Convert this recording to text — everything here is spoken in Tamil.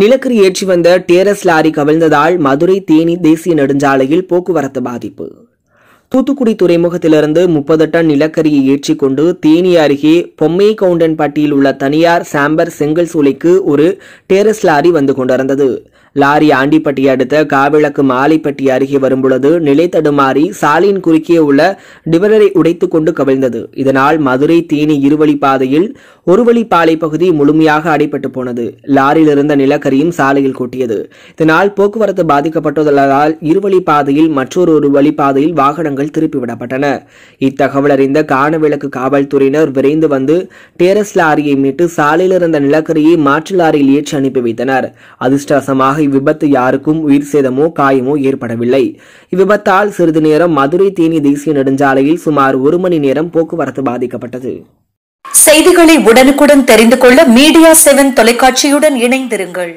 நிலக்கரி ஏற்றி வந்த டேரஸ் லாரி கவிழ்ந்ததால் மதுரை தேனி தேசிய நெடுஞ்சாலையில் போக்குவரத்து பாதிப்பு தூத்துக்குடி துறைமுகத்திலிருந்து முப்பது டன் நிலக்கரியை ஏற்றி கொண்டு தேனி அருகே பொம்மை கவுண்டன்பட்டியில் உள்ள தனியார் சாம்பர் செங்கல் சூளைக்கு ஒரு டேரஸ் லாரி வந்து கொண்டிருந்தது லாரி ஆண்டிப்பட்டி அடுத்த காவிளக்கு மாலைப்பட்டி அருகே வரும்பொழுது நிலை தடுமாறி சாலையின் குறுக்கே உள்ள டிவரரை உடைத்து கொண்டு கவிழ்ந்தது இதனால் மதுரை தேனி இருவழி பாதையில் ஒருவழி பாலை பகுதி முழுமையாக அடைப்பட்டு போனது லாரியில் இருந்த நிலக்கரியும் சாலையில் கூட்டியது இதனால் போக்குவரத்து பாதிக்கப்பட்டுள்ளதால் இருவழி பாதையில் மற்றொரு ஒரு வழி பாதையில் வாகனங்கள் திருப்பிவிடப்பட்டன இத்தகவல் அறிந்த காணவிளக்கு காவல்துறையினர் விரைந்து வந்து டேரஸ் லாரியை மீட்டு சாலையில் இருந்த நிலக்கரியை மாற்று லாரியில் ஏற்றி அனுப்பி வைத்தனர் அதிர்ஷ்டவசமாக இவ்விபத்து யாருக்கும் உயிர் சேதமோ காயமோ ஏற்படவில்லை இவ்விபத்தால் சிறிது நேரம் மதுரை தேனி தேசிய நெடுஞ்சாலையில் சுமார் ஒரு மணி நேரம் போக்குவரத்து பாதிக்கப்பட்டது செய்திகளை உடனுக்குடன் தெரிந்து கொள்ள மீடியா செவன் தொலைக்காட்சியுடன் இணைந்திருங்கள்